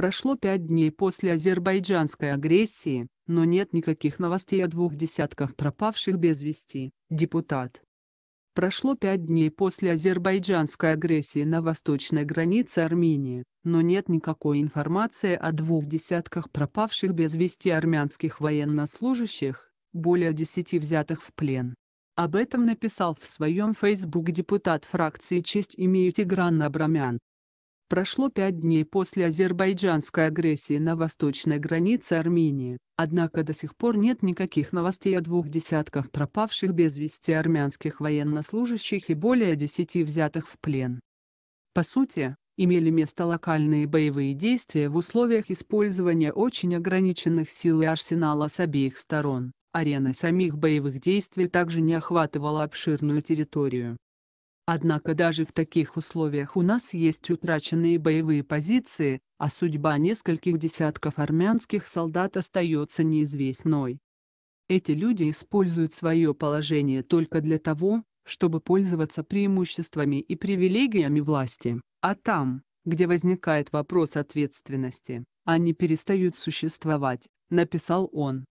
Прошло пять дней после азербайджанской агрессии, но нет никаких новостей о двух десятках пропавших без вести, депутат. Прошло пять дней после азербайджанской агрессии на восточной границе Армении, но нет никакой информации о двух десятках пропавших без вести армянских военнослужащих, более десяти взятых в плен. Об этом написал в своем фейсбук депутат фракции «Честь имею» Тигран Абрамян. Прошло пять дней после азербайджанской агрессии на восточной границе Армении, однако до сих пор нет никаких новостей о двух десятках пропавших без вести армянских военнослужащих и более десяти взятых в плен. По сути, имели место локальные боевые действия в условиях использования очень ограниченных сил и арсенала с обеих сторон. Арена самих боевых действий также не охватывала обширную территорию, Однако даже в таких условиях у нас есть утраченные боевые позиции, а судьба нескольких десятков армянских солдат остается неизвестной. Эти люди используют свое положение только для того, чтобы пользоваться преимуществами и привилегиями власти, а там, где возникает вопрос ответственности, они перестают существовать, написал он.